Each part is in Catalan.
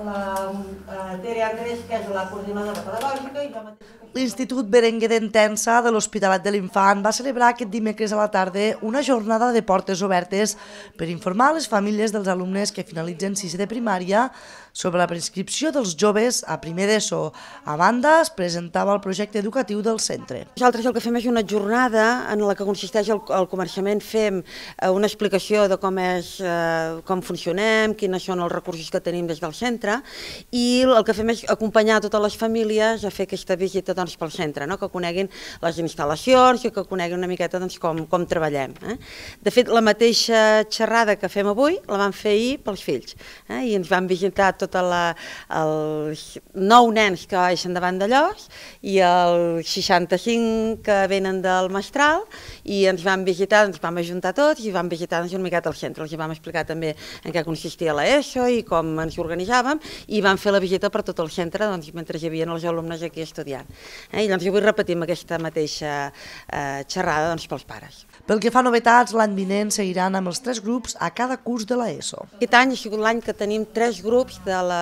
Olá. Tere Andrés, que és la coordinadora pedagògica, i jo mateixa... L'Institut Berenguer d'Entensa de l'Hospitalet de l'Infant va celebrar aquest dimecres a la tarda una jornada de portes obertes per informar les famílies dels alumnes que finalitzen sisè de primària sobre la prescripció dels joves a primer d'ESO. A banda, es presentava el projecte educatiu del centre. Nosaltres el que fem és una jornada en la que consisteix el, comerçament, començament, fem eh, una explicació de com, és, eh, com funcionem, quins són els recursos que tenim des del centre i el que que fem és acompanyar totes les famílies a fer aquesta visita doncs, pel centre, no? que coneguin les instal·lacions i que coneguin una miqueta doncs, com, com treballem. Eh? De fet, la mateixa xerrada que fem avui la vam fer ahir pels fills eh? i ens van visitar tota la, els nou nens que baixen davant de i els 65 que venen del Mestral i ens van visitar, ens vam ajuntar tots i vam visitar doncs, una miqueta al centre. Els vam explicar també en què consistia l'ESO i com ens organitzàvem i vam fer la visita per per tot el centre doncs, mentre hi havia els alumnes aquí estudiant. Eh? I llavors doncs, jo vull repetir amb aquesta mateixa eh, xerrada doncs, pels pares. Pel que fa a novetats, l'any vinent seguiran amb els tres grups a cada curs de l'ESO. Aquest any ha sigut l'any que tenim tres grups, de la,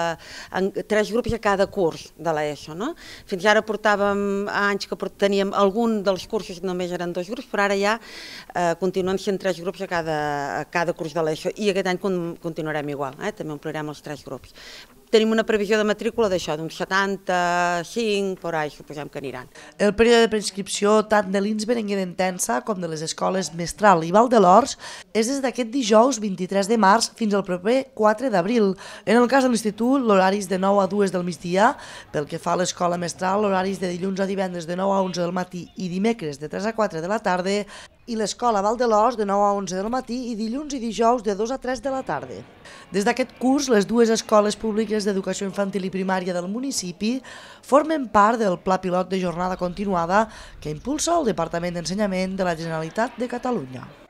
en, tres grups a cada curs de l'ESO. No? Fins ara portàvem anys que teníem algun dels cursos només eren dos grups, però ara ja eh, continuen sent tres grups a cada, a cada curs de l'ESO i aquest any continuarem igual, eh? també omplirem els tres grups tenim una previsió de matrícula d'això, d'uns 75, per ahí, suposem que aniran. El període de preinscripció tant de l'Insberenguer i d'Entensa com de les escoles Mestral i Valdelors és des d'aquest dijous 23 de març fins al proper 4 d'abril. En el cas de l'institut, l'horari és de 9 a 2 del migdia, pel que fa a l'escola Mestral, l'horari és de dilluns a divendres de 9 a 11 del matí i dimecres de 3 a 4 de la tarda, i l'Escola Val de l'Os de 9 a 11 del matí i dilluns i dijous de 2 a 3 de la tarda. Des d'aquest curs, les dues escoles públiques d'educació infantil i primària del municipi formen part del Pla Pilot de Jornada Continuada que impulsa el Departament d'Ensenyament de la Generalitat de Catalunya.